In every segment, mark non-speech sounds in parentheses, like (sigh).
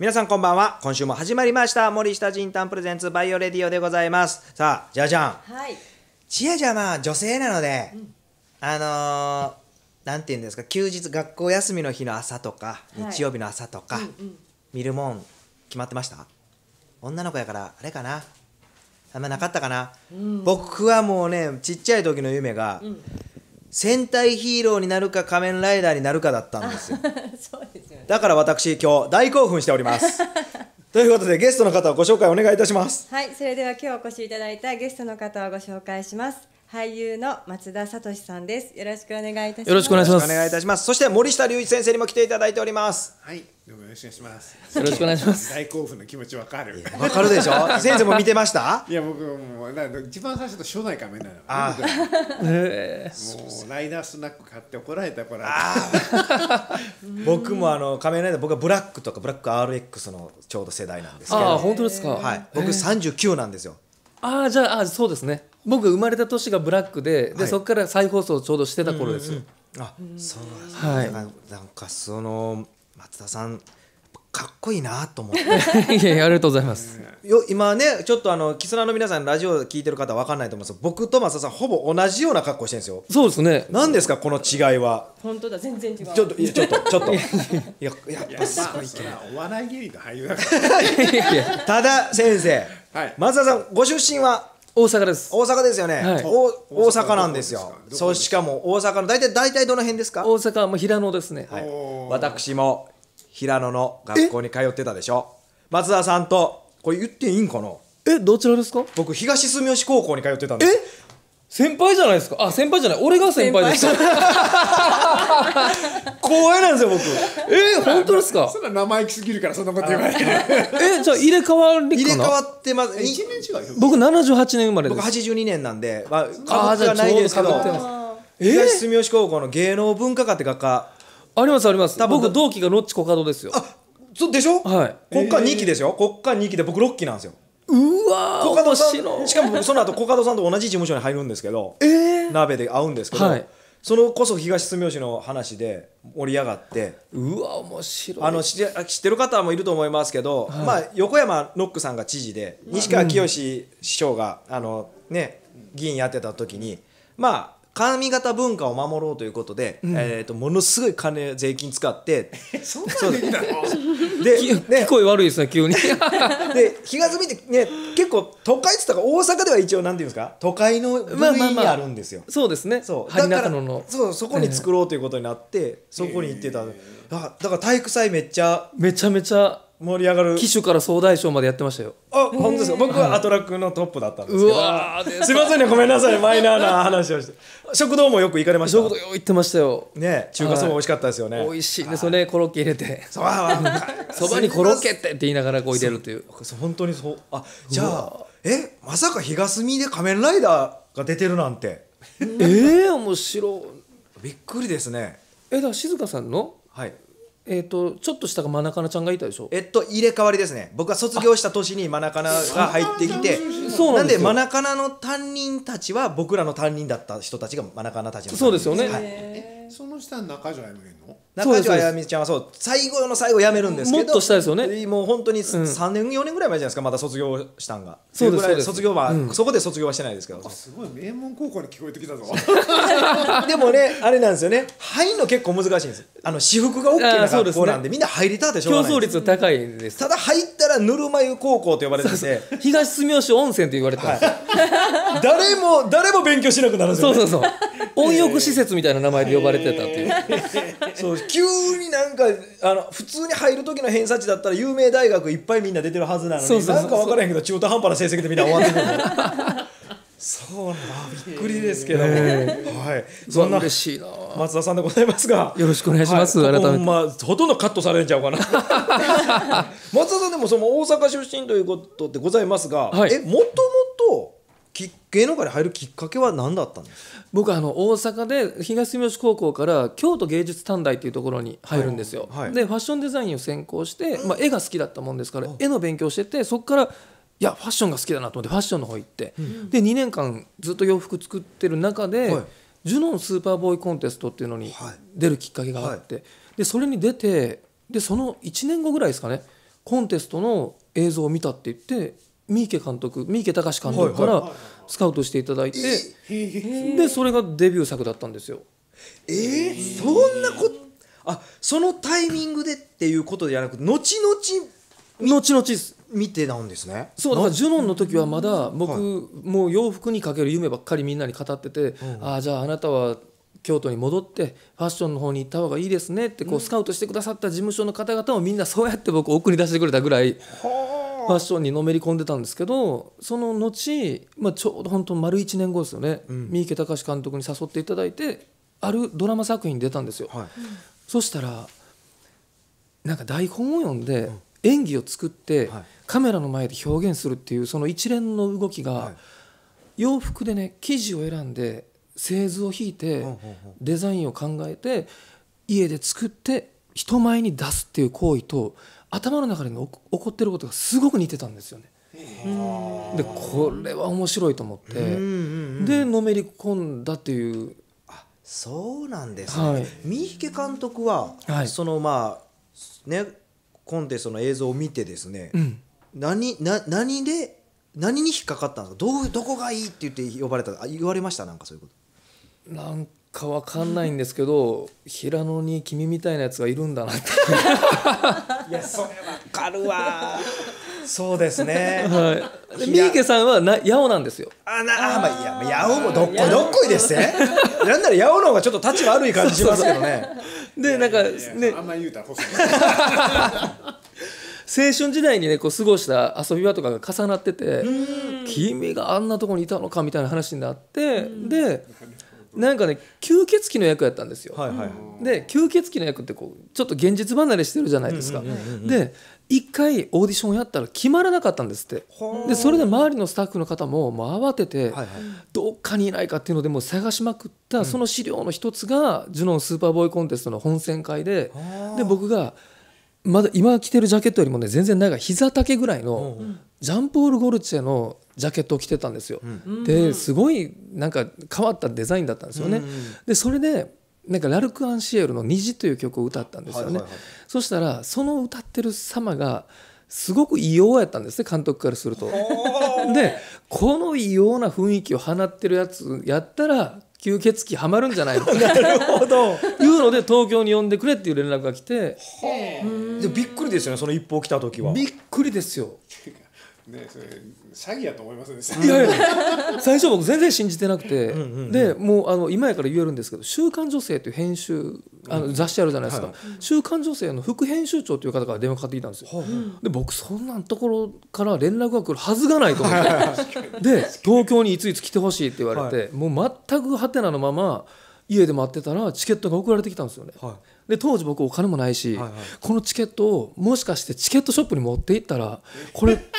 皆さんこんばんは今週も始まりました森下仁丹プレゼンツバイオレディオでございますさあじゃじゃん、ちやじゃまあ女性なので、うん、あのー、なんて言うんですか休日学校休みの日の朝とか、はい、日曜日の朝とか、うんうん、見るもん決まってました女の子やからあれかなあんまなかったかな、うん、僕はもうねちっちゃい時の夢が、うん、戦隊ヒーローになるか仮面ライダーになるかだったんですよ (laughs) そうですだから私今日大興奮しております (laughs) ということでゲストの方をご紹介お願いいたしますはいそれでは今日お越しいただいたゲストの方をご紹介します俳優の松田さとしさんです。よろしくお願いいたします。よろしくお願いします。お願いいたします。そして森下隆一先生にも来ていただいております。はい、どうもよろしくお願いします。よろしくお願いします。大興奮の気持ちわかる。わかるでしょ。(laughs) 先生も見てました。いや僕もうな一番最初の初代仮面なの。ああ、ね、もうライダースナック買って怒られたこれ。僕もあの仮面ライダー僕はブラックとかブラック RX のちょうど世代なんですけど。あ本当ですか。はい。僕三十九なんですよ。ああじゃああそうですね。僕生まれた年がブラックでで、はい、そこから再放送ちょうどしてた頃です、うんうん、あそうですね、はい、なんかその松田さんかっこいいなと思って (laughs) いやありがとうございますよ今ねちょっとあのキスの皆さんラジオ聞いてる方わかんないと思うんですけど僕と松田さんほぼ同じような格好してるんですよそうですね何ですかこの違いは本当だ全然違うちょっとちょっとちょっといややっぱすごいけどお笑い芸人と俳優だからただ先生、はい、松田さんご出身は大阪です大阪ですよね、はい、大阪なんですよそうしかも大阪の大体大体どの辺ですか大阪はもう平野ですね、はい、私も平野の学校に通ってたでしょ松田さんとこれ言っていいんかなえどちらですか僕東住吉高校に通ってたんです先輩じゃないですかあ先輩じゃない俺が先輩でした光栄なんですよ僕えー、本当ですかそんな生意気すぎるからそんなこと言われてえじゃあ入れ替わり入れ替わってます1年違う僕78年生まれです僕82年なんで、まあ、かぶないですけど東住吉高校の芸能文化科って学科ありますあります僕同期がノッチコカドですよあそうでしょ、はい、国家2期でしょ、えー、国家2期で僕6期なんですようわさんしかもその後コカドさんと同じ事務所に入るんですけど、えー、鍋で会うんですけど、はい、そのこそ東住吉の話で盛り上がってうわ面白いあの知ってる方もいると思いますけど、はい、まあ、横山ノックさんが知事で西川きよし師匠が、あのね、議員やってた時にまあ髪型文化を守ろうということで、うん、えー、とものすごい金税金使って (laughs) そんなでで、ね、聞こえ悪いですね急に (laughs) で日が住みってね結構都会ってったら大阪では一応なんていうんですか都会の部類にあるんですよ、そうですねそうだからそうそこに作ろうということになって、えー、そこに行ってた、だから体育祭めっちゃめちゃめちゃ盛り上がる機種から総大将までやってましたよあ本当ですか僕はアトラクのトップだったんですけどうわーすいませんねごめんなさいマイナーな話をして食堂もよく行かれました食堂よ行ってましたよね中華そば美味しかったですよね、美味しいですよねコロッケ入れてそばにコロッケってって言いながらこう入れるという本当にそうあじゃあえまさか東見で仮面ライダーが出てるなんてええー、面白びっくりですねえだ静香さんのはいえっ、ー、とちょっとしたマナカナちゃんがいたでしょえっと入れ替わりですね僕は卒業した年にマナカナが入ってきてそうなんでマナカナの担任たちは僕らの担任だった人たちがマナカナたちの担任そうですよね、はいその下中条あやみがいるの中条あやみちゃんはそう最後の最後辞めるんですけどもっと下ですよねもう本当に3年、4年ぐらい前じゃないですかまだ卒業したんがそうです卒業は、うん、そこで卒業はしてないですけどすごい名門高校に聞こえてきたぞ (laughs) でもねあれなんですよね入るの結構難しいんですあの私服が OK な学校なんで、ね、みんな入りたってしょうがない競争率高いですただ入ったらぬるま湯高校と呼ばれてて東住吉温泉と言われてはい、誰も誰も勉強しなくなるんですよ、ね、そうそうそう温浴施設みたいな名前で呼ばれてたっていう (laughs) そう急になんかあの普通に入る時の偏差値だったら有名大学いっぱいみんな出てるはずなのにそうなんか分からへんけど中途半端な成績でみんな終わってくる (laughs) そうなびっくりですけども、えー、はい、そんなな松田さんでございますが、よろしくお願いします。はい、改めて、まあ、ほとんどカットされちゃうかな。(laughs) 松田さんでもその大阪出身ということでございますが、はい、えもともと芸能界に入るきっかけは何だったんです僕あの大阪で東住吉高校から京都芸術短大っていうところに入るんですよ、はいはい、でファッションデザインを専攻して、まあ、絵が好きだったもんですから絵の勉強しててそこからいやファッションが好きだなと思ってファッションの方行って、うん、で2年間ずっと洋服作ってる中で、はい、ジュノンスーパーボーイコンテストっていうのに出るきっかけがあって、でそれに出てでその1年後ぐらいですかねコンテストの映像を見たって言って三池監督三池隆監督からスカウトしていただいて、でそれがデビュー作だったんですよ。えー、そんなこあそのタイミングでっていうことではなく後々後々です見てなんですねそうだからジュノンの時はまだ僕、はい、もう洋服にかける夢ばっかりみんなに語ってて、うん、あじゃああなたは京都に戻ってファッションの方に行った方がいいですねってこうスカウトしてくださった事務所の方々もみんなそうやって僕送り出してくれたぐらい。うんァッションにのめり込んでたんですけどその後、まあ、ちょうど本当丸1年後ですよね、うん、三池隆監督に誘っていただいてあるドラマ作品に出たんですよ、はい、そしたらなんか台本を読んで演技を作って、カメラの前で表現するっていうその一連の動きが、洋服でね生地を選んで製図を引いて、デザインを考えて家で作って人前に出すっていう行為と頭の中で起こってることがすごく似てたんですよね。でこれは面白いと思って、でのめり込んだっていうあそうなんですね、はい、三池監督は、はい、そのまあねコンテストの映像を見てですね、うん、何な何で何に引っかかったんですかどうどこがいいって言って呼ばれた言われましたなんかそういうことなんかわかんないんですけど、平野に君みたいなやつがいるんだなっていやそれわかるわそうですねはいで三池さんはな八尾なんですよあなあまあいや八尾もどっこいどっこいですねなんなら八尾の方がちょっと立ち悪い感じしますけどねでなんかねあんま言うたら細い青春時代にねこう過ごした遊び場とかが重なってて君があんなとこにいたのかみたいな話になってでなんかね吸血鬼の役やったんですよ、はいはい、で吸血鬼の役ってこうちょっと現実離れしてるじゃないですか、で一回オーディションやったら決まらなかったんですってでそれで周りのスタッフの方ももう慌ててどっかにいないかっていうのでもう探しまくったその資料の一つがジュノンスーパーボーイコンテストの本選会でで僕がまだ今着てるジャケットよりもね全然長い膝丈ぐらいのジャンポール・ゴルチェのジャケットを着てたんですよ。うん、ですごいなんか変わったデザインだったんですよね。うんでそれでなんかラルク・アンシエルの「虹」という曲を歌ったんですよね。はいはいはい、そしたらその歌ってる様がすごく異様やったんですね監督からすると。でこの異様な雰囲気を放ってるやつやったら吸血鬼はまるんじゃないの (laughs) なるほどいうので東京に呼んでくれっていう連絡が来て、でびっくりですよねその一報来た時は。びっくりですよ。ね、それ詐欺やと思いますね (laughs) 最初僕全然信じてなくて、うんうん、でもうあの今やから言えるんですけど「週刊女性」という編集あの雑誌あるじゃないですか「はい、週刊女性」の副編集長という方から電話かかってきたんですよ、で僕そんなところから連絡が来るはずがないと思って、(laughs) で「東京にいついつ来てほしい」って言われて、もう全くハテナのまま家で待ってたらチケットが送られてきたんですよね、はい、で当時僕お金もないし、はいはい、このチケットをもしかしてチケットショップに持って行ったらこれ (laughs)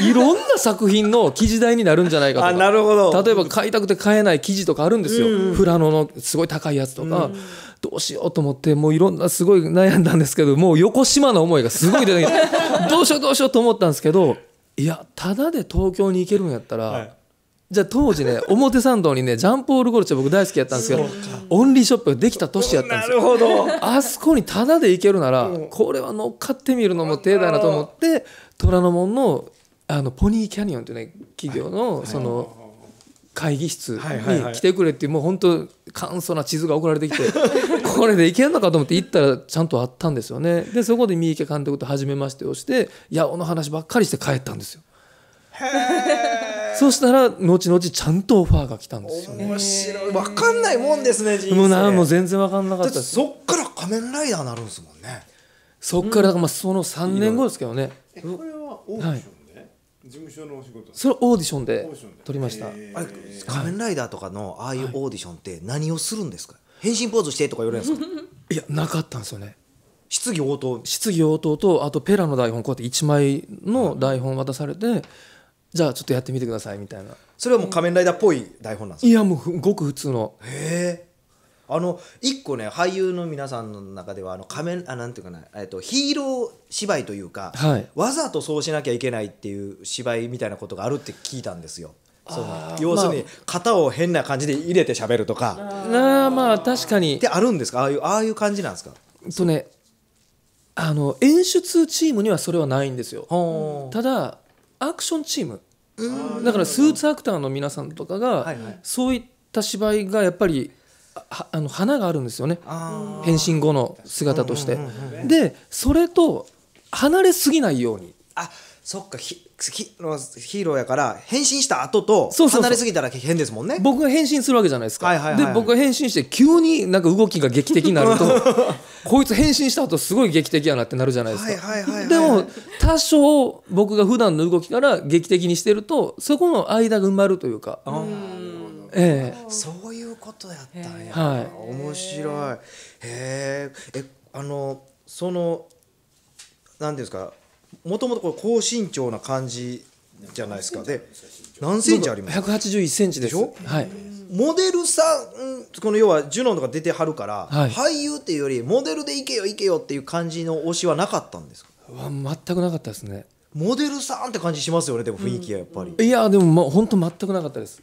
いろんな作品の記事代になるんじゃないかとかなるほど例えば買いたくて買えない記事とかあるんですよ、うん、富良野のすごい高いやつとか、うん、どうしようと思ってもういろんなすごい悩んだんですけどもう横島の思いがすごい出てきて (laughs) どうしようどうしようと思ったんですけどいやただで東京に行けるんやったら、はいじゃあ当時ね (laughs) 表参道にねジャンポール・ゴルチェ僕大好きやったんですけどオンリーショップができた年やったんですよなるほどあそこにタダで行けるなら、これは乗っかってみるのも手だなと思って虎ノ門のあのポニーキャニオンというね企業のその会議室に来てくれってもう本当簡素な地図が送られてきて (laughs) これでいけるのかと思って行ったらちゃんとあったんですよねでそこで三池監督と初めましてをして八尾の話ばっかりして帰ったんですよ。そしたら後々ちゃんとオファーが来たんですよね。面白い。わかんないもんですね。人生もうもう全然わかんなかったでそっから仮面ライダーなるんですもんね。そっからまあその三年後ですけどね。これはオーディション。はい事務所のお仕事それオーディションで撮りましたあれ仮面ライダーとかのああいうオーディションって何をするんですか、はい、変身ポーズしてとか言われるんですか (laughs) いやなかったんですよね質疑応答質疑応答とあとペラの台本こうやって1枚の台本渡されて、はい、じゃあちょっとやってみてくださいみたいなそれはもう仮面ライダーっぽい台本なんですかいやもうごく普通のへえあの一個ね俳優の皆さんの中ではあの仮面あなんていうかな、えっと、ヒーロー芝居というか、はい、わざとそうしなきゃいけないっていう芝居みたいなことがあるって聞いたんですよ。その要するに型を変な感じで入れて喋るとか、まあ、あまあ確かにってあるんですかああいうああいう感じなんですかとねあの演出チームにはそれはないんですよ、ただアクションチームだからスーツアクターの皆さんとかが、はいはい、そういった芝居がやっぱりあの花があるんですよね変身後の姿として。でそれと離れすぎないように。あそっかヒーローやから変身した後と離れすぎたら変ですもんね僕が変身するわけじゃないですか、で僕が変身して急になんか動きが劇的になると (laughs) こいつ変身した後すごい劇的やなってなるじゃないですかでも多少僕が普段の動きから劇的にしてるとそこの間が埋まるというか。ええ、そうことやったんや、はい、面白いへえあのその何ですかもともと高身長な感じじゃないですかで何センチありますか181センチでしょ、はい、モデルさんこの要はジュノンとか出てはるから、はい、俳優っていうよりモデルでいけよいけよっていう感じの推しはなかったんですか全くなかったですねモデルさんって感じしますよねでも雰囲気はやっぱり、うん、いやでもまあ本当全くなかったです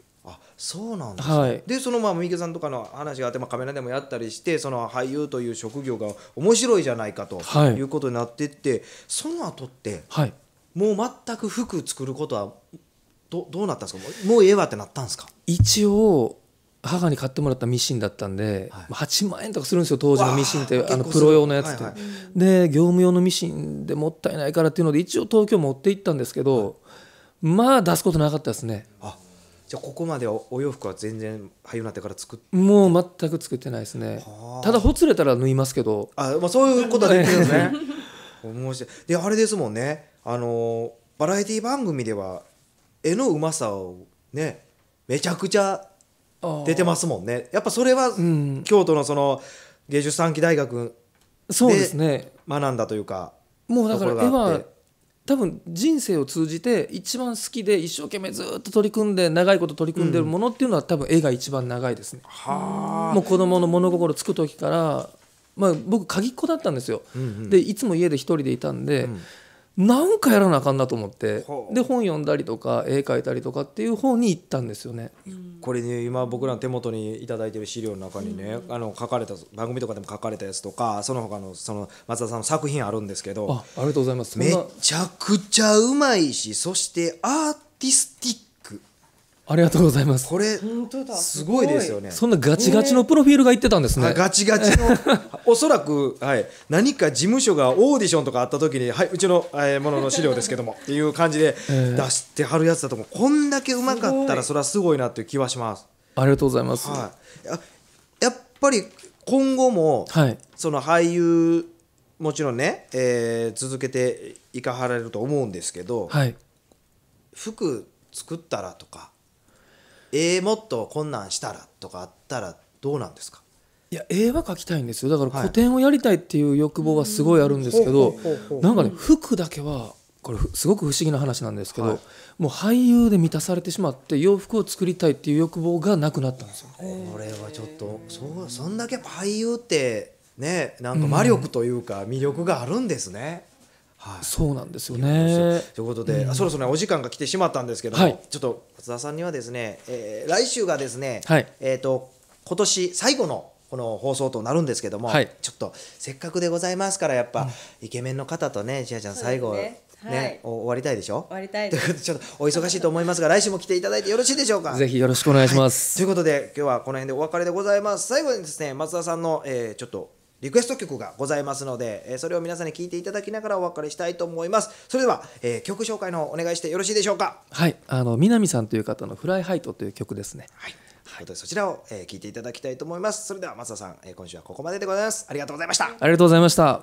そうなんです、ね、はい、でそのまあ三池さんとかの話があって、まあ、カメラでもやったりしてその俳優という職業が面白いじゃないかということになってって、その後って、はい、もう全く服作ることはどどうなったんですかもうええわってなったんですか一応母に買ってもらったミシンだったんで、はい、8万円とかするんですよ当時のミシンってあのプロ用のやつって、はいはい、で業務用のミシンでもったいないからっていうので一応東京持って行ったんですけど、はい、まあ出すことなかったですねあじゃあここまではお洋服は全然俳優になってから作ってもう全く作ってないですねただほつれたら縫いますけどあ、まあ、そういうことはできるんですね (laughs) 面白いであれですもんねあのバラエティ番組では絵のうまさをねめちゃくちゃ出てますもんねやっぱそれは、うん、京都のその芸術三期大学そうですね学んだというかもうだから絵は多分人生を通じて一番好きで一生懸命ずっと取り組んで長いこと取り組んでるものっていうのは、多分絵が一番長いですね。はもう子供の物心つく時から、まあ、僕鍵っ子だったんですよ。うんうん、でいつも家で一人でいたんで、うんなんかやらなあかんなと思ってで本読んだりとか絵描いたりとかっていう方に行ったんですよね。これね今僕らの手元に頂いてる資料の中にね、うん、あの書かれた番組とかでも書かれたやつとかその他のその松田さんの作品あるんですけどありがとうございますめちゃくちゃうまいしそしてアーティスティッありがとうございます。これすごいですよね。そんなガチガチのプロフィールが言ってたんですね。ガチガチの (laughs) おそらくはい何か事務所がオーディションとかあった時にはいうちの、えー、ものの資料ですけども (laughs) っていう感じで出してはるやつだと思う。こんだけうまかったらそれはすごいなっていう気はします。ありがとうございます。はい。ややっぱり今後も、はい、その俳優もちろんね、えー、続けていかはられると思うんですけど、はい、服作ったらとか。えもっとこんなんしたらとかあったらどうなんですかいや絵は描きたいんですよだから古典をやりたいっていう欲望はすごいあるんですけど、はなんかね服だけはこれすごく不思議な話なんですけど、はい、もう俳優で満たされてしまって洋服を作りたいっていう欲望がなくなったんですよ。これはちょっとそうそんだけ俳優ってねなんか魔力というか魅力があるんですね。うんはい、そうなんですよね。ということで、うん、そろそろ、お時間が来てしまったんですけども、はい、ちょっと松田さんにはですね、えー、来週がですね、はい、えっ、と今年最後のこの放送となるんですけども、はい、ちょっとせっかくでございますからやっぱ、うん、イケメンの方とね千愛ちゃん最後ね、ね、終わりたいでしょ終わりたいということで (laughs) ちょっとお忙しいと思いますが来週も来ていただいてよろしいでしょうかぜひよろしくお願いします、はい、ということで今日はこの辺でお別れでございます最後にですね松田さんの、えー、ちょっとリクエスト曲がございますので、えそれを皆さんに聞いていただきながらお別れしたいと思いますそれでは、えー、曲紹介のお願いしてよろしいでしょうかはいあの南さんという方の「フライハイト」という曲ですねはいはい、とうこそちらをえー、いていただきたいと思いますそれでは松田さん、えー、今週はここまででございますありがとうございましたありがとうございました